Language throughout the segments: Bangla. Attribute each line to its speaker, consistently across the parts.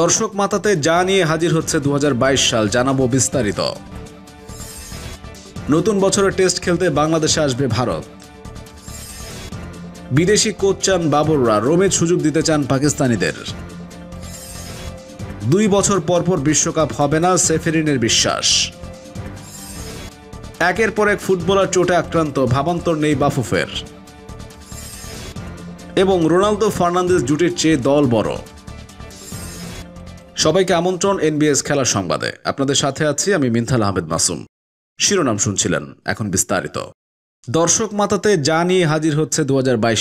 Speaker 1: দর্শক মাতাতে যা নিয়ে হাজির হচ্ছে দু সাল জানাবো বিস্তারিত নতুন বছরের টেস্ট খেলতে বাংলাদেশে আসবে ভারত বিদেশি কোচ চান বাবররা রোমে সুযোগ দিতে চান পাকিস্তানিদের দুই বছর পরপর বিশ্বকাপ হবে না সেফেরিনের বিশ্বাস একের পর এক ফুটবলার চোটে আক্রান্ত ভাবান্তর নেই বাফুফের এবং রোনালদো ফার্নান্দেজ জুটির চেয়ে দল বড় সবাইকে আমন্ত্রণ এনবিএস খেলা সংবাদে আপনাদের সাথে আছি আমি মিনথাল আহমেদ মাসুম শিরোনাম শুনছিলেন এখন বিস্তারিত দর্শক মাতাতে যা নিয়ে হাজির হচ্ছে দু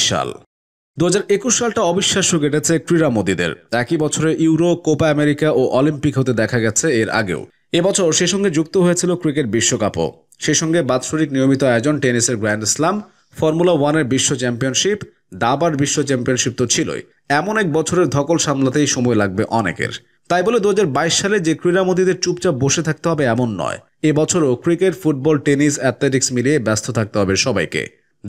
Speaker 1: সাল দু সালটা অবিশ্বাস্য কেটেছে ক্রীড়া মোদীদের একই বছরে ইউরো কোপা আমেরিকা ও অলিম্পিক হতে দেখা গেছে এর আগেও এবছর সে সঙ্গে যুক্ত হয়েছিল ক্রিকেট বিশ্বকাপও সে সঙ্গে বাৎসরিক নিয়মিত আয়োজন টেনিসের গ্র্যান্ড স্লাম ফর্মুলা ওয়ানের বিশ্ব চ্যাম্পিয়নশিপ দাবার বিশ্ব চ্যাম্পিয়নশিপ তো ছিলই এমন এক বছরের ধকল সামলাতেই সময় লাগবে অনেকের তাই বলে দু সালে যে ক্রীড়ামোদীদের চুপচাপ বসে থাকতে হবে এমন নয় এবছরও ক্রিকেট ফুটবল টেনিস অ্যাথলেটিক্স মিলিয়ে ব্যস্ত থাকতে হবে সবাইকে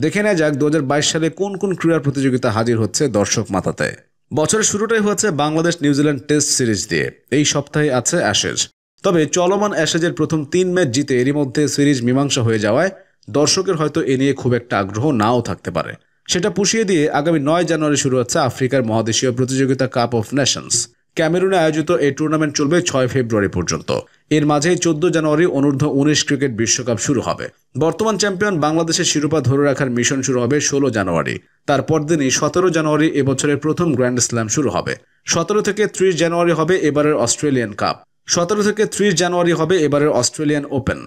Speaker 1: দেখে নেওয়া যাক দু সালে কোন কোন ক্রীড়া প্রতিযোগিতা হাজির হচ্ছে দর্শক মাথাতে বছরের শুরুটাই হয়েছে বাংলাদেশ নিউজিল্যান্ড টেস্ট সিরিজ দিয়ে এই সপ্তাহে আছে অ্যাশেজ তবে চলমান অ্যাশেজের প্রথম তিন ম্যাচ জিতে এরই মধ্যে সিরিজ মীমাংসা হয়ে যাওয়ায় দর্শকের হয়তো এ নিয়ে খুব একটা আগ্রহ নাও থাকতে পারে সেটা পুষিয়ে দিয়ে আগামী নয় জানুয়ারি শুরু হচ্ছে আফ্রিকার মহাদেশীয় প্রতিযোগিতা কাপ অফ নেশনস ক্যামেরুনে আয়োজিত এই টুর্নামেন্ট চলবে ছয় ফেব্রুয়ারি পর্যন্ত এর মাঝে চোদ্দ জানুয়ারি অনূর্ধ্ব উনিশ ক্রিকেট বিশ্বকাপ শুরু হবে বর্তমান চ্যাম্পিয়ন বাংলাদেশের শিরোপা ধরে রাখার মিশন শুরু হবে ষোলো জানুয়ারি তারপর দিনই সতেরো জানুয়ারি এবছরের প্রথম গ্র্যান্ড স্ল্যাম শুরু হবে সতেরো থেকে ত্রিশ জানুয়ারি হবে এবারের অস্ট্রেলিয়ান কাপ সতেরো থেকে ত্রিশ জানুয়ারি হবে এবারের অস্ট্রেলিয়ান ওপেন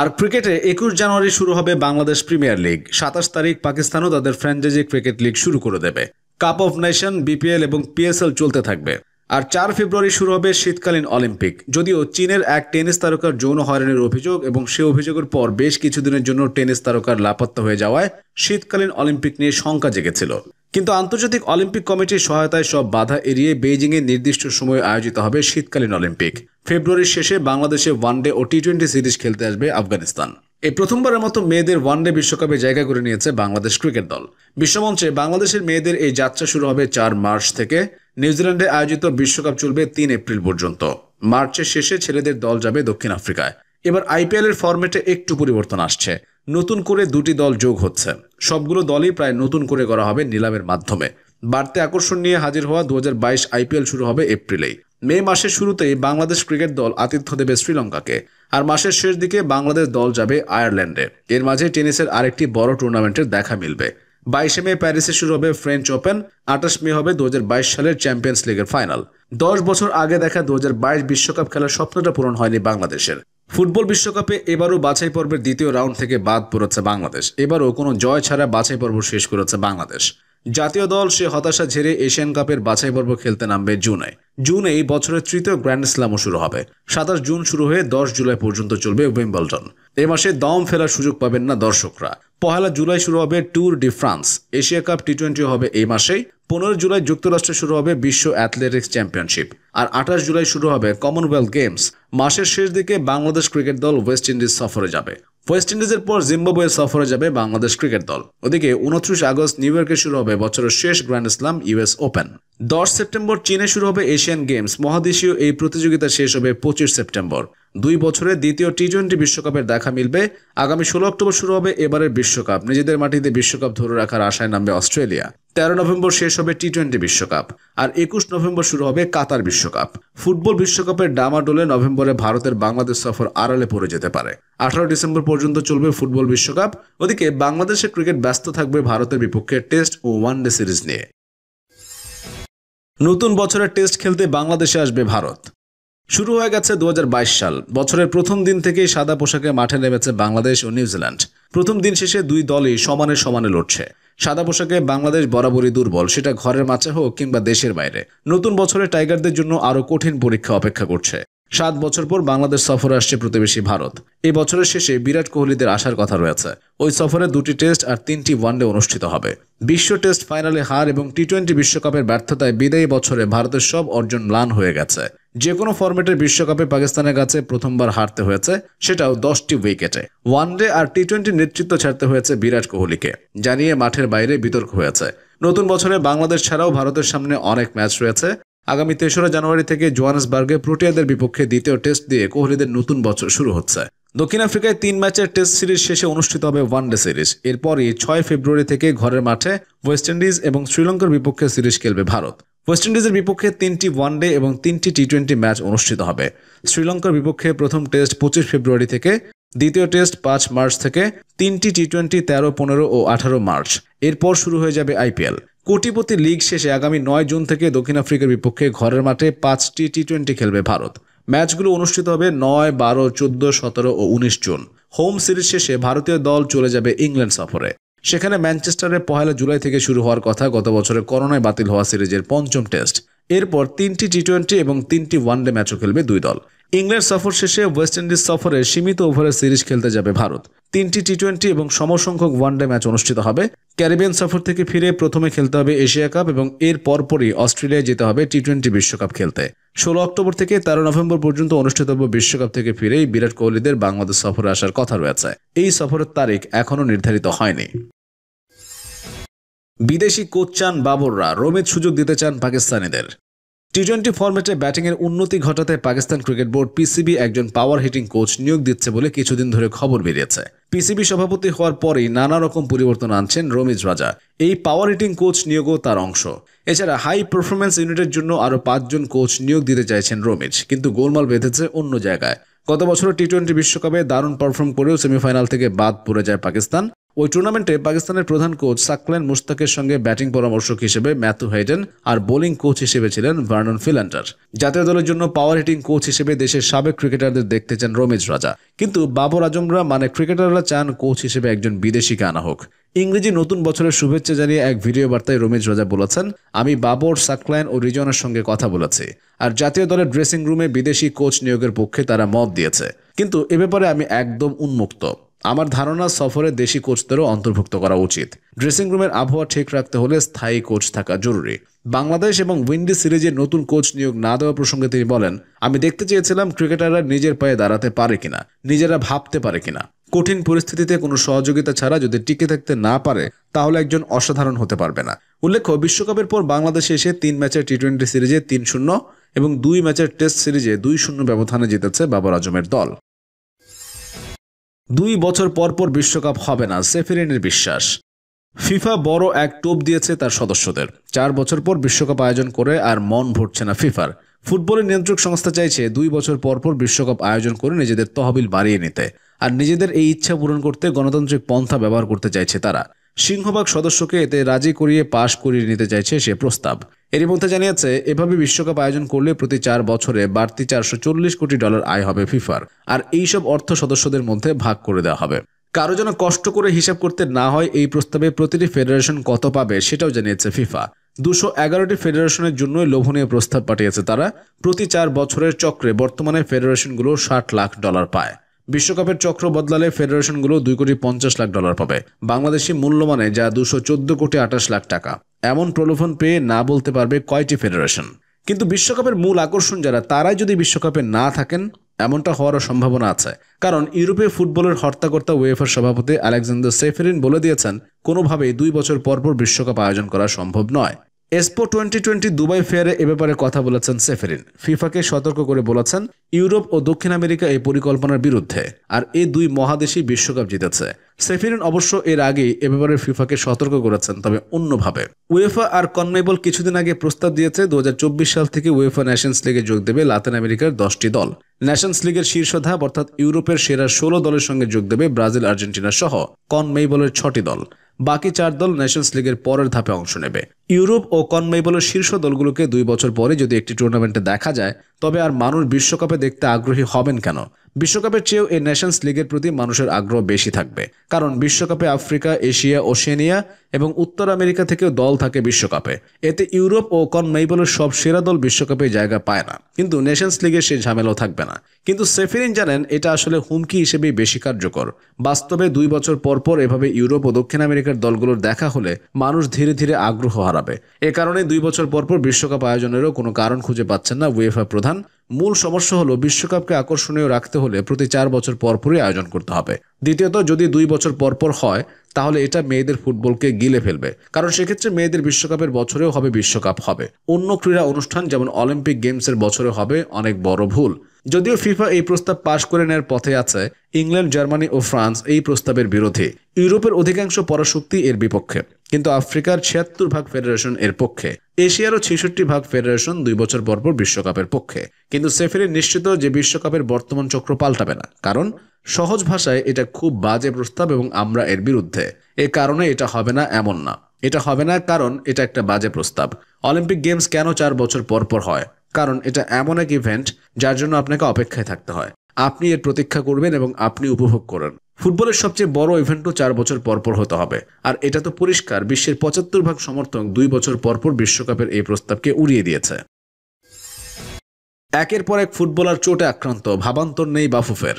Speaker 1: আর ক্রিকেটে একুশ জানুয়ারি শুরু হবে বাংলাদেশ প্রিমিয়ার লিগ সাতাশ তারিখ পাকিস্তানও তাদের ফ্র্যাঞ্চাইজি ক্রিকেট লিগ শুরু করে দেবে কাপ অফ নেশন বিপিএল এবং পিএসএল চলতে থাকবে আর চার ফেব্রুয়ারি শুরু হবে শীতকালীন অলিম্পিক যদিও চীনের এক টেনিস তারকার যৌন হয়রানির অভিযোগ এবং সে অভিযোগের পর বেশ কিছুদিনের জন্য টেনিস তারকার লাপাত্তা হয়ে যাওয়ায় শীতকালীন অলিম্পিক নিয়ে শঙ্কা জেগেছিল কিন্তু আন্তর্জাতিক অলিম্পিক কমিটির সহায়তায় সব বাধা এড়িয়ে বেইজিংয়ে নির্দিষ্ট সময়ে আয়োজিত হবে শীতকালীন অলিম্পিক ফেব্রুয়ারির শেষে বাংলাদেশে ওয়ানডে ও টি টোয়েন্টি সিরিজ খেলতে আসবে আফগানিস্তান এই প্রথমবারের মতো মেয়েদের ওয়ানডে বিশ্বকাপে জায়গা করে নিয়েছে বাংলাদেশ ক্রিকেট দল বিশ্বমঞ্চে বাংলাদেশের মেয়েদের এই যাত্রা শুরু হবে চার মার্চ থেকে নিউজিল্যান্ডে আয়োজিত বিশ্বকাপ চলবে তিন এপ্রিল পর্যন্ত মার্চের শেষে ছেলেদের দল যাবে দক্ষিণ আফ্রিকায় এবার আইপিএলের ফরম্যাটে একটু পরিবর্তন আসছে নতুন করে দুটি দল যোগ হচ্ছে সবগুলো দলই প্রায় নতুন করে করা হবে নিলামের মাধ্যমে বাড়তি আকর্ষণ নিয়ে হাজির হওয়া দু আইপিএল শুরু হবে এপ্রিলেই মে মাসের শুরুতেই বাংলাদেশ ক্রিকেট দল আতিথ্য দেবে শ্রীলঙ্কাকে আর মাসের শেষ দিকে বাংলাদেশ দল যাবে আয়ারল্যান্ডে এর মাঝে টেনিসের আরেকটি বড় টুর্নামেন্টের দেখা মিলবে বাইশে মে প্যারিসে শুরু হবে ফ্রেঞ্চ ওপেন আঠাশ মে হবে দু সালের চ্যাম্পিয়ন্স লিগের ফাইনাল দশ বছর আগে দেখা দু বিশ্বকাপ খেলার স্বপ্নটা পূরণ হয়নি বাংলাদেশের ফুটবল বিশ্বকাপে এবারও বাছাই পর্বের দ্বিতীয় রাউন্ড থেকে বাদ পড়েছে বাংলাদেশ এবারও কোনো জয় ছাড়া বাছাই পর্ব শেষ করেছে বাংলাদেশ জাতীয় দল সে হতাশা ঝেড়ে এশিয়ান কাপের বাছাই পর্ব খেলতে নামবে জুনে জুনে এই বছরের তৃতীয় গ্র্যান্ড স্ল্যামও শুরু হবে সাতাশ জুন শুরু হয়ে দশ জুলাই পর্যন্ত চলবে উইম্বলটন এ মাসে দম ফেরার সুযোগ পাবেন না দর্শকরা পহেলা জুলাই শুরু হবে Tour de France Asia Cup T twenty হবে এই মাসেই পনেরো জুলাই যুক্তরাষ্ট্রে শুরু হবে বিশ্ব অ্যাথলেটিক্স চ্যাম্পিয়নশিপ আর আঠাশ জুলাই শুরু হবে কমনওয়েলথ গেমস মাসের শেষ দিকে বাংলাদেশ ক্রিকেট দল ওয়েস্ট ইন্ডিজ সফরে যাবে ওয়েস্ট ইন্ডিজের পর জিম্বাবুয়ে সফরে যাবে বাংলাদেশ ক্রিকেট দল ওদিকে উনত্রিশ আগস্ট নিউ ইয়র্কে শুরু হবে বছরের শেষ গ্র্যান্ড স্লাম ইউএস ওপেন দশ সেপ্টেম্বর চীনে শুরু হবে এশিয়ান গেমস মহাদেশীয় এই প্রতিযোগিতা শেষ হবে পঁচিশ সেপ্টেম্বর দুই বছরে দ্বিতীয় টি টোয়েন্টি বিশ্বকাপের দেখা মিলবে আগামী ষোলো অক্টোবর শুরু হবে এবারের বিশ্বকাপ নিজেদের মাটিতে বিশ্বকাপ ধরে রাখার আশায় নামবে অস্ট্রেলিয়া তেরো নভেম্বর শেষ হবে টি টোয়েন্টি বিশ্বকাপ আর একুশ নভেম্বর শুরু হবে কাতার বিশ্বকাপ ফুটবল বিশ্বকাপের ডামাডোলে নভেম্বরে ভারতের বাংলাদেশ সফর আড়ালে পড়ে যেতে পারে আঠারো ডিসেম্বর পর্যন্ত চলবে ফুটবল বিশ্বকাপ ওদিকে বাংলাদেশের ক্রিকেট ব্যস্ত থাকবে ভারতের বিপক্ষে টেস্ট ও ওয়ান ডে সিরিজ নিয়ে নতুন বছরের টেস্ট খেলতে বাংলাদেশে আসবে ভারত শুরু হয়ে গেছে দু সাল বছরের প্রথম দিন থেকেই সাদা পোশাকে মাঠে নেমেছে বাংলাদেশ ও নিউজিল্যান্ড প্রথম দিন শেষে দুই দলই সমানে সমানে লড়ছে সাদা পোশাকে বাংলাদেশ বরাবরই দুর্বল সেটা ঘরের মাঠে হোক কিংবা দেশের বাইরে নতুন বছরে টাইগারদের জন্য আরও কঠিন পরীক্ষা অপেক্ষা করছে সাত বছর পর বাংলাদেশ সফরে আসছে প্রতিবেশী ভারত এই বছরের শেষে বিরাট কোহলিদের আসার কথা রয়েছে ওই সফরে দুটি টেস্ট আর তিনটি ওয়ানডে অনুষ্ঠিত হবে বিশ্ব টেস্ট ফাইনালে হার এবং টি টোয়েন্টি বিশ্বকাপের ব্যর্থতায় বিদায়ী বছরে ভারতের সব অর্জন ম্লান হয়ে গেছে যে কোনো ফরম্যাটের বিশ্বকাপে পাকিস্তানের কাছে প্রথমবার হারতে হয়েছে সেটাও দশটি উইকেটে ওয়ানডে আর টি টোয়েন্টি নেতৃত্ব ছাড়তে হয়েছে বিরাট কোহলিকে জানিয়ে মাঠের বাইরে বিতর্ক হয়েছে নতুন বছরে বাংলাদেশ ছাড়াও ভারতের সামনে অনেক ম্যাচ রয়েছে আগামী তেসরা জানুয়ারি থেকে জোহানসবার্গে প্রোটিয়াদের বিপক্ষে দ্বিতীয় টেস্ট দিয়ে কোহলিদের নতুন বছর শুরু হচ্ছে দক্ষিণ আফ্রিকায় তিন ম্যাচের টেস্ট সিরিজ শেষে অনুষ্ঠিত হবে ওয়ানডে সিরিজ এরপরই ছয় ফেব্রুয়ারি থেকে ঘরের মাঠে ওয়েস্ট ইন্ডিজ এবং শ্রীলঙ্কার বিপক্ষে সিরিজ খেলবে ভারত ওয়েস্ট ইন্ডিজের বিপক্ষে তিনটি ওয়ানডে এবং তিনটি টি টোয়েন্টি ম্যাচ অনুষ্ঠিত হবে শ্রীলঙ্কার বিপক্ষে প্রথম টেস্ট পঁচিশ ফেব্রুয়ারি থেকে দ্বিতীয় টেস্ট পাঁচ মার্চ থেকে তিনটি টি টোয়েন্টি তেরো পনেরো ও আঠারো মার্চ এরপর শুরু হয়ে যাবে আইপিএল কোটিপতি লিগ শেষে আগামী নয় জুন থেকে দক্ষিণ আফ্রিকার বিপক্ষে ঘরের মাঠে পাঁচটি টি টোয়েন্টি খেলবে ভারত ম্যাচগুলো অনুষ্ঠিত হবে নয় বারো চোদ্দ সতেরো ও উনিশ জুন হোম সিরিজ শেষে ভারতীয় দল চলে যাবে ইংল্যান্ড সফরে সেখানে ম্যানচেস্টারে পহেলা জুলাই থেকে শুরু হওয়ার কথা গত বছরে করোনায় বাতিল হওয়া সিরিজের পঞ্চম টেস্ট এরপর তিনটি টি টোয়েন্টি এবং তিনটি ওয়ানডে ম্যাচও খেলবে দুই দল ইংল্যান্ড সফর শেষে ওয়েস্ট ইন্ডিজ সফরে সীমিত ওভারের সিরিজ খেলতে যাবে ভারত তিনটি টি টোয়েন্টি এবং সমসংখ্যক ওয়ানডে ম্যাচ অনুষ্ঠিত হবে ক্যারিবিয়ান সফর থেকে ফিরে প্রথমে খেলতে হবে এশিয়া কাপ এবং এর পরপরই অস্ট্রেলিয়ায় যেতে হবে টি টোয়েন্টি বিশ্বকাপ খেলতে ষোলো অক্টোবর থেকে তেরো নভেম্বর পর্যন্ত অনুষ্ঠিতব্য বিশ্বকাপ থেকে ফিরেই বিরাট কোহলিদের বাংলাদেশ সফরে আসার কথা রয়েছে এই সফরের তারিখ এখনও নির্ধারিত হয়নি বিদেশি কোচ চান বাবররা রোমের সুযোগ দিতে চান পাকিস্তানিদের টি টোয়েন্টি ফর্মেটে ব্যাটিংয়ের উন্নতি ঘটাতে পাকিস্তান ক্রিকেট বোর্ড পিসিবি একজন পাওয়ার হিটিং কোচ নিয়োগ দিচ্ছে বলে কিছুদিন ধরে খবর বেরিয়েছে পিসিবি সভাপতি হওয়ার পরই নানা রকম পরিবর্তন আনছেন রমিজ রাজা এই পাওয়ার হিটিং কোচ নিয়োগও তার অংশ এছাড়া হাই পারফরমেন্স ইউনিটের জন্য আরও পাঁচজন কোচ নিয়োগ দিতে চাইছেন রমিজ কিন্তু গোলমাল বেঁধেছে অন্য জায়গায় গত বছর টি টোয়েন্টি বিশ্বকাপে দারুণ পারফর্ম করেও সেমিফাইনাল থেকে বাদ পড়ে যায় পাকিস্তান ওই টুর্নামেন্টে পাকিস্তানের প্রধান কোচ সাকলেন মুস্তাকের সঙ্গে ব্যাটিং পরামর্শক হিসেবে ম্যাথু হেডেন আর বোলিং কোচ হিসেবে ছিলেন ভার্নন ফিল্যান্ডার জাতীয় দলের জন্য পাওয়ার হিটিং কোচ হিসেবে দেশের সাবেক ক্রিকেটারদের দেখতে চান রমেশ রাজা কিন্তু বাবর আজমরা মানে ক্রিকেটাররা চান কোচ হিসেবে একজন বিদেশিকে আনা হোক ইংরেজি নতুন বছরের শুভেচ্ছা জানিয়ে এক ভিডিও বার্তায় রমেশ রাজা বলেছেন আমি বাবর সাকলাইন ও রিজনের সঙ্গে কথা বলেছি আর জাতীয় দলের ড্রেসিং রুমে বিদেশি কোচ নিয়োগের পক্ষে তারা মত দিয়েছে কিন্তু এ ব্যাপারে আমি একদম উন্মুক্ত আমার ধারণা সফরে দেশি কোচদেরও অন্তর্ভুক্ত করা উচিত ড্রেসিং রুমের আবহাওয়া ঠিক রাখতে হলে স্থায়ী কোচ থাকা জরুরি বাংলাদেশ এবং উইন্ডিজ সিরিজের নতুন কোচ নিয়োগ না দেওয়া প্রসঙ্গে তিনি বলেন আমি দেখতে চেয়েছিলাম ক্রিকেটাররা নিজের পায়ে দাঁড়াতে পারে কিনা নিজেরা ভাবতে পারে কিনা কঠিন পরিস্থিতিতে কোনো সহযোগিতা ছাড়া যদি টিকে থাকতে না পারে তাহলে একজন অসাধারণ হতে পারবে না উল্লেখ্য বিশ্বকাপের পর বাংলাদেশে এসে তিন ম্যাচের টি টোয়েন্টি সিরিজে তিন শূন্য এবং দুই ম্যাচের টেস্ট সিরিজে দুই শূন্য ব্যবধানে জিতেছে বাবর আজমের দল দুই বছর পরপর বিশ্বকাপ হবে না সেফেরিনের বিশ্বাস ফিফা বড় এক টোপ দিয়েছে তার সদস্যদের চার বছর পর বিশ্বকাপ আয়োজন করে আর মন ভরছে না ফিফার ফুটবলের নিয়ন্ত্রক সংস্থা চাইছে দুই বছর পরপর বিশ্বকাপ আয়োজন করে নিজেদের তহবিল বাড়িয়ে নিতে আর নিজেদের এই ইচ্ছা পূরণ করতে গণতান্ত্রিক পন্থা ব্যবহার করতে চাইছে তারা সিংহভাগ সদস্যকে এতে রাজি করিয়ে পাশ করিয়ে নিতে চাইছে সে প্রস্তাব এরই মধ্যে জানিয়েছে এভাবে বিশ্বকাপ আয়োজন করলে প্রতি চার বছরে বাড়তি চারশো কোটি ডলার আয় হবে ফিফার আর এইসব অর্থ সদস্যদের মধ্যে ভাগ করে দেওয়া হবে কারো যেন কষ্ট করে হিসাব করতে না হয় এই প্রস্তাবে প্রতিটি ফেডারেশন কত পাবে সেটাও জানিয়েছে ফিফা দুশো এগারোটি ফেডারেশনের জন্য লোভনীয় প্রস্তাব পাঠিয়েছে তারা প্রতি চার বছরের চক্রে বর্তমানে ফেডারেশনগুলো ষাট লাখ ডলার পায় বিশ্বকাপের চক্র বদলালে ফেডারেশনগুলো দুই কোটি পঞ্চাশ লাখ ডলার পাবে বাংলাদেশি মূল্যমানে যা দুশো চোদ্দ কোটি আঠাশ লাখ টাকা এমন প্রলোভন পেয়ে না বলতে পারবে কয়টি ফেডারেশন কিন্তু বিশ্বকাপের মূল আকর্ষণ যারা তারাই যদি বিশ্বকাপে না থাকেন এমনটা হওয়ারও সম্ভাবনা আছে কারণ ইউরোপীয় ফুটবলের হর্তাকর্তা ওয়েফার সভাপতি আলেকজান্ডার সেফেরিন বলে দিয়েছেন কোনোভাবেই দুই বছর পরপর বিশ্বকাপ আয়োজন করা সম্ভব নয় এসপো টোয়েন্টি টোয়েন্টি দুবাই ফেয়ারে এ ব্যাপারে কথা বলেছেন সেফেরিন ফিফাকে সতর্ক করে বলেছেন ইউরোপ ও দক্ষিণ আমেরিকা এই পরিকল্পনার বিরুদ্ধে আর এই দুই মহাদেশই বিশ্বকাপ জিতেছে সেফেরিন অবশ্য এর আগেই এ ব্যাপারে ফিফাকে সতর্ক করেছেন তবে অন্যভাবে উয়েফা আর কনমেবল কিছুদিন আগে প্রস্তাব দিয়েছে দু সাল থেকে উয়েফা ন্যাশনস লিগে যোগ দেবে লাতিন আমেরিকার দশটি দল ন্যাশনস লিগের শীর্ষ ধাপ অর্থাৎ ইউরোপের সেরা ষোলো দলের সঙ্গে যোগ দেবে ব্রাজিল আর্জেন্টিনা সহ কনমেবলের ছটি দল বাকি চার দল নেশনস লিগের পরের ধাপে অংশ নেবে ইউরোপ ও কনমেবলের শীর্ষ দলগুলোকে দুই বছর পরে যদি একটি টুর্নামেন্টে দেখা যায় তবে আর মানুষ বিশ্বকাপে দেখতে আগ্রহী হবেন কেন বিশ্বকাপের চেয়েও এই নেশনস লিগের প্রতি মানুষের আগ্রহ বেশি থাকবে কারণ বিশ্বকাপে আফ্রিকা এশিয়া ওশেনিয়া এবং উত্তর আমেরিকা থেকেও দল থাকে বিশ্বকাপে এতে ইউরোপ ও কনমেইবলের সব সেরা দল বিশ্বকাপে জায়গা পায় না কিন্তু নেশনস লিগের সে ঝামেলাও থাকবে না কিন্তু সেফিরিন জানেন এটা আসলে হুমকি হিসেবেই বেশি কার্যকর বাস্তবে দুই বছর পর পর এভাবে ইউরোপ ও দক্ষিণ আমেরিকার দলগুলোর দেখা হলে মানুষ ধীরে ধীরে আগ্রহ হারাবে এ কারণে দুই বছর পর পর বিশ্বকাপ আয়োজনেরও কোনো কারণ খুঁজে পাচ্ছেন না উয়েফা প্রধান মূল সমস্যা হলো বিশ্বকাপকে আকর্ষণীয় রাখতে হলে প্রতি চার বছর পরপরই আয়োজন করতে হবে দ্বিতীয়ত যদি দুই বছর পরপর হয় তাহলে এটা মেয়েদের ফুটবলকে গিলে ফেলবে কারণ সেক্ষেত্রে মেয়েদের বিশ্বকাপের বছরেও হবে বিশ্বকাপ হবে অন্য ক্রীড়া অনুষ্ঠান যেমন অলিম্পিক গেমসের বছরে হবে অনেক বড় ভুল যদিও ফিফা এই প্রস্তাব পাশ করে নেওয়ার পথে আছে ইংল্যান্ড জার্মানি ও ফ্রান্স এই প্রস্তাবের বিরোধী ইউরোপের অধিকাংশ পরাশক্তি এর বিপক্ষে কিন্তু আফ্রিকার ছিয়াত্তর ভাগ ফেডারেশন এর পক্ষে এশিয়ারও ছেষট্টি ভাগ ফেডারেশন দুই বছর পরপর বিশ্বকাপের পক্ষে কিন্তু সেফেরি নিশ্চিত যে বিশ্বকাপের বর্তমান চক্র পাল্টাবে না কারণ সহজ ভাষায় এটা খুব বাজে প্রস্তাব এবং আমরা এর বিরুদ্ধে এ কারণে এটা হবে না এমন না এটা হবে না কারণ এটা একটা বাজে প্রস্তাব অলিম্পিক গেমস কেন চার বছর পর পর হয় কারণ এটা এমন এক ইভেন্ট যার জন্য আপনাকে অপেক্ষায় থাকতে হয় আপনি এর প্রতীক্ষা করবেন এবং আপনি উপভোগ করেন ফুটবলের সবচেয়ে বড় ইভেন্টও চার বছর পরপর হতে হবে আর এটা তো পরিষ্কার বিশ্বের পঁচাত্তর ভাগ সমর্থক দুই বছর পরপর বিশ্বকাপের এই প্রস্তাবকে উড়িয়ে দিয়েছে একের পর এক ফুটবলার চোটে আক্রান্ত ভাবান্তর নেই বাফুফের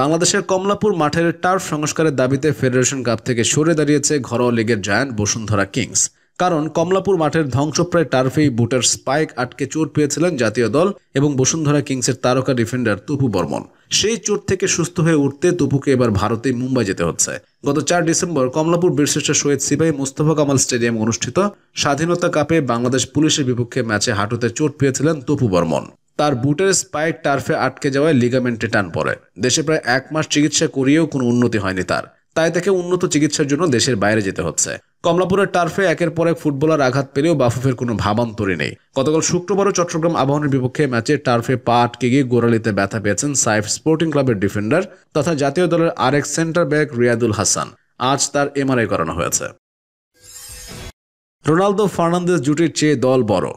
Speaker 1: বাংলাদেশের কমলাপুর মাঠের টার্ফ সংস্কারের দাবিতে ফেডারেশন কাপ থেকে সরে দাঁড়িয়েছে ঘরোয়া লীগের জায়ান্ট বসুন্ধরা কিংস কারণ কমলাপুর মাঠের ধ্বংসপ্রায় টার্ফেই বুটার স্পাইক আটকে চোট পেয়েছিলেন জাতীয় দল এবং বসুন্ধরা কিংসের তারকা ডিফেন্ডার তুপু বর্মন সেই চোট থেকে সুস্থ হয়ে উঠতে তুপুকে এবার ভারতে মুম্বাই যেতে হচ্ছে গত চার ডিসেম্বর কমলাপুর বীরশ্রেষ্ঠ সৈয়দ সিপাহি মুস্তফা কামাল স্টেডিয়াম অনুষ্ঠিত স্বাধীনতা কাপে বাংলাদেশ পুলিশের বিপক্ষে ম্যাচে হাঁটুতে চোট পেয়েছিলেন তুপু বর্মন তার বুটের স্পাইক টার্ফে আটকে যাওয়ায় লিগামেন্টে টান পড়ে দেশে প্রায় এক মাস চিকিৎসা করিয়েও কোনো উন্নতি হয়নি তার তাই তাকে উন্নত চিকিৎসার জন্য দেশের বাইরে যেতে হচ্ছে কমলাপুরের টার্ফে একের পর এক ফুটবলার আঘাত পেলেও বাফুফের কোনো ভাবান্তরই নেই গতকাল শুক্রবারও চট্টগ্রাম আবাহনের বিপক্ষে ম্যাচে টার্ফে পা আটকে গিয়ে গোড়ালিতে ব্যথা পেয়েছেন সাইফ স্পোর্টিং ক্লাবের ডিফেন্ডার তথা জাতীয় দলের আরেক সেন্টার ব্যাক রিয়াদুল হাসান আজ তার এমআরআই করানো হয়েছে রোনালদো ফার্নান্দেজ জুটির চেয়ে দল বড়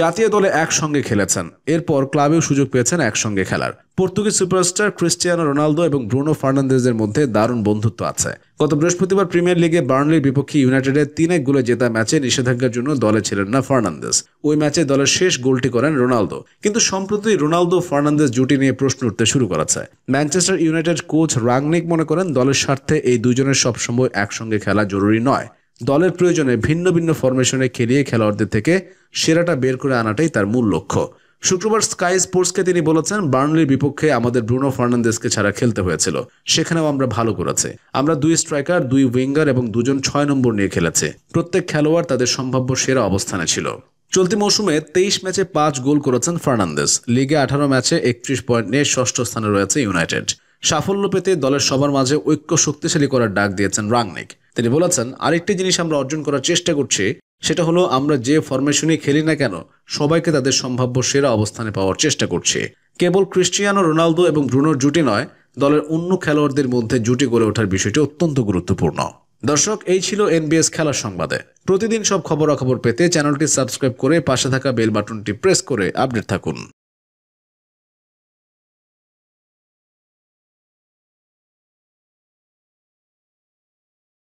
Speaker 1: জাতীয় দলে একসঙ্গে খেলেছেন এরপর ক্লাবেও সুযোগ পেয়েছেন একসঙ্গে খেলার পর্তুগিজ সুপারস্টার ক্রিস্টিয়ানো রোনালদো এবং ব্রুনো ফার্নান্দেজের মধ্যে দারুণ বন্ধুত্ব আছে গত বৃহস্পতিবার প্রিমিয়ার লিগে বার্নলির বিপক্ষে ইউনাইটেডের তিন এক গোলে জেতা ম্যাচে নিষেধাজ্ঞার জন্য দলে ছিলেন না ফার্নান্দেজ ওই ম্যাচে দলের শেষ গোলটি করেন রোনালদো কিন্তু সম্প্রতি রোনালদো ফার্নান্দেজ জুটি নিয়ে প্রশ্ন উঠতে শুরু করেছে ম্যানচেস্টার ইউনাইটেড কোচ রাংনিক মনে করেন দলের স্বার্থে এই দুজনের সবসময় একসঙ্গে খেলা জরুরি নয় দলের প্রয়োজনে ভিন্ন ভিন্ন ফরমেশনে খেলিয়ে খেলোয়াড়দের থেকে সেরাটা বের করে আনাটাই তার মূল লক্ষ্য শুক্রবার স্কাই স্পোর্টসকে তিনি বলেছেন বার্নলির বিপক্ষে আমাদের ব্রুনো ফার্নান্দেসকে ছাড়া খেলতে হয়েছিল সেখানেও আমরা ভালো করেছে আমরা দুই স্ট্রাইকার দুই উইঙ্গার এবং দুজন ছয় নম্বর নিয়ে খেলেছে প্রত্যেক খেলোয়াড় তাদের সম্ভাব্য সেরা অবস্থানে ছিল চলতি মৌসুমে তেইশ ম্যাচে পাঁচ গোল করেছেন ফার্নান্দেস লিগে আঠারো ম্যাচে একত্রিশ পয়েন্ট নিয়ে ষষ্ঠ স্থানে রয়েছে ইউনাইটেড সাফল্য পেতে দলের সবার মাঝে ঐক্য শক্তিশালী করার ডাক দিয়েছেন রাংনিক তিনি বলেছেন আরেকটি জিনিস আমরা অর্জন করার চেষ্টা করছি সেটা হলো আমরা যে ফরমেশনে খেলি না কেন সবাইকে তাদের সম্ভাব্য সেরা অবস্থানে পাওয়ার চেষ্টা করছি কেবল ক্রিশ্চিয়ানো রোনালদো এবং ব্রুনোর জুটি নয় দলের অন্য খেলোয়াড়দের মধ্যে জুটি গড়ে ওঠার বিষয়টি অত্যন্ত গুরুত্বপূর্ণ দর্শক এই ছিল এনবিএস খেলার সংবাদে প্রতিদিন সব খবরাখবর পেতে চ্যানেলটি সাবস্ক্রাইব করে পাশে থাকা বেল বাটনটি প্রেস করে আপডেট থাকুন